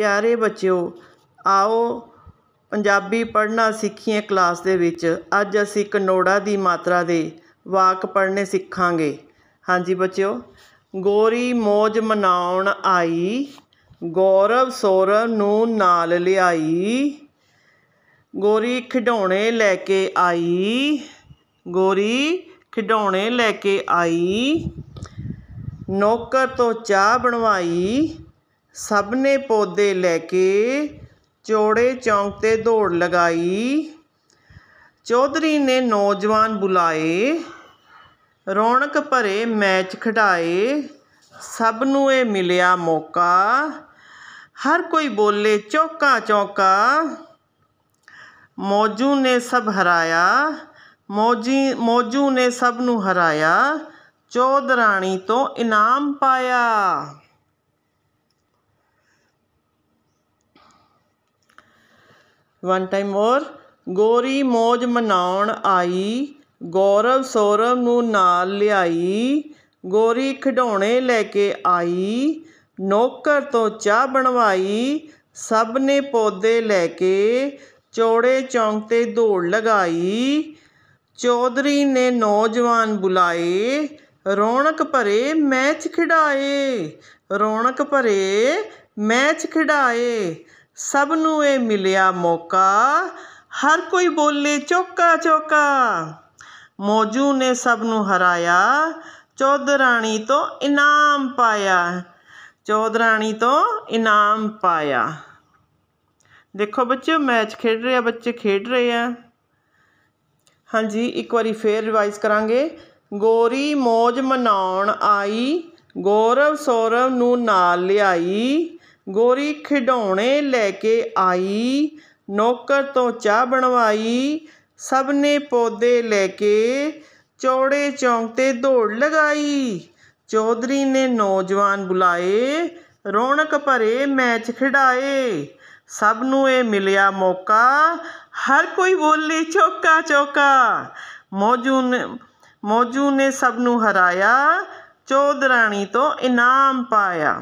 ਪਿਆਰੇ ਬੱਚਿਓ ਆਓ ਪੰਜਾਬੀ ਪੜ੍ਹਨਾ ਸਿੱਖੀਏ ਕਲਾਸ ਦੇ ਵਿੱਚ ਅੱਜ ਅਸੀਂ ਕਨੋੜਾ ਦੀ ਮਾਤਰਾ ਦੇ ਵਾਕ ਪੜ੍ਹਨੇ ਸਿੱਖਾਂਗੇ ਹਾਂਜੀ ਬੱਚਿਓ ਗੋਰੀ ਮੋਜ ਮਨਾਉਣ ਆਈ ਗੌਰਵ ਸੋਰ ਨੂੰ ਨਾਲ ਲਿਆਈ ਗੋਰੀ ਖਿਡੌਣੇ ਲੈ ਕੇ ਆਈ ਗੋਰੀ ਖਿਡੌਣੇ ਲੈ ਕੇ ਆਈ ਨੌਕਰ ਤੋਂ ਚਾਹ ਬਣਵਾਈ ਸਭ ਨੇ ਪੌਦੇ ਲੈ ਕੇ ਚੌੜੇ ਚੌਂਕ 'ਤੇ ਦੌੜ ਲਗਾਈ ਚੌਧਰੀ ਨੇ ਨੌਜਵਾਨ ਬੁਲਾਏ ਰੌਣਕ ਭਰੇ ਮੈਚ ਖਿਡਾਏ ਸਭ ਨੂੰ ਇਹ ਮਿਲਿਆ ਮੌਕਾ ਹਰ ਕੋਈ ਬੋਲੇ ਚੌਕਾ ਚੌਕਾ ਮੌਜੂ ਨੇ ਸਭ ਹਰਾਇਆ ਮੌਜੀ ਮੌਜੂ ਨੇ ਸਭ ਨੂੰ ਹਰਾਇਆ ਚੌਧਰਾਣੀ ਤੋਂ ਇਨਾਮ ਪਾਇਆ ਵਨ ਟਾਈਮ ਹੋਰ ਗੋਰੀ ਮੋਜ ਮਨਾਉਣ ਆਈ ਗੌਰਵ ਸੌਰਵ ਨੂੰ ਨਾਲ ਲਿਆਈ ਗੋਰੀ ਖਿਡੌਣੇ ਲੈ ਕੇ ਆਈ ਨੌਕਰ ਤੋਂ ਚਾਹ ਬਣਵਾਈ ਸਭ ਨੇ ਪੌਦੇ ਲੈ ਕੇ ਚੌੜੇ ਚੌਂਕ ਤੇ ਦੌੜ ਲਗਾਈ ਚੌਧਰੀ ਨੇ ਨੌਜਵਾਨ ਬੁਲਾਏ ਰੌਣਕ ਭਰੇ ਮੈਚ ਖਿਡਾਏ ਰੌਣਕ ਭਰੇ ਮੈਚ ਖਿਡਾਏ ਸਭ ਨੂੰ ਇਹ ਮਿਲਿਆ ਮੌਕਾ ਹਰ ਕੋਈ ਬੋਲੇ ਚੋਕਾ ਚੋਕਾ ਮੌਜੂ ਨੇ ਸਭ ਨੂੰ ਹਰਾਇਆ ਚੌਧਰਾਣੀ ਤੋਂ ਇਨਾਮ ਪਾਇਆ ਚੌਧਰਾਣੀ ਤੋਂ ਇਨਾਮ ਪਾਇਆ ਦੇਖੋ ਬੱਚਿਓ ਮੈਚ ਖੇਡ ਰਹੇ ਆ ਬੱਚੇ ਖੇਡ ਰਹੇ ਆ ਹਾਂਜੀ ਇੱਕ ਵਾਰੀ ਫੇਰ ਰਿਵਾਈਜ਼ ਕਰਾਂਗੇ ਗੋਰੀ ਮੋਜ ਮਨਾਉਣ ਆਈ ਗੌਰਵ ਸੌਰਵ ਨੂੰ ਨਾਲ ਲਿਆਈ ਗੋਰੀ ਖਿਡੌਣੇ ਲੈ ਕੇ ਆਈ ਨੌਕਰ ਤੋਂ ਚਾਹ ਬਣਵਾਈ ਸਭ ਨੇ ਪੌਦੇ ਲੈ ਕੇ ਚੌੜੇ ਚੌਂਕ ਤੇ ਦੌੜ ਲਗਾਈ ਚੌਧਰੀ ਨੇ ਨੌਜਵਾਨ ਬੁਲਾਏ ਰੌਣਕ ਭਰੇ ਮੈਚ ਖਿਡਾਏ ਸਭ ਨੂੰ ਇਹ ਮਿਲਿਆ ਮੌਕਾ ਹਰ ਕੋਈ ਬੋਲੇ ਚੌਕਾ ਚੌਕਾ ਮੌਜੂ ਨੇ ਮੌਜੂ ਨੇ ਸਭ ਨੂੰ ਹਰਾਇਆ ਚੌਧਰਾਣੀ ਤੋਂ ਇਨਾਮ ਪਾਇਆ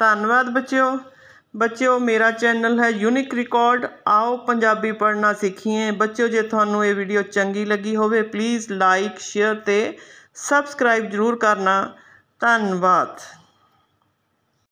ਧੰਨਵਾਦ ਬੱਚਿਓ ਬੱਚਿਓ ਮੇਰਾ ਚੈਨਲ ਹੈ ਯੂਨਿਕ ਰਿਕਾਰਡ ਆਓ ਪੰਜਾਬੀ ਪੜ੍ਹਨਾ ਸਿੱਖੀਏ ਬੱਚਿਓ ਜੇ ਤੁਹਾਨੂੰ ਇਹ ਵੀਡੀਓ ਚੰਗੀ ਲੱਗੀ ਹੋਵੇ ਪਲੀਜ਼ ਲਾਈਕ ਸ਼ੇਅਰ ਤੇ ਸਬਸਕ੍ਰਾਈਬ ਜ਼ਰੂਰ ਕਰਨਾ ਧੰਨਵਾਦ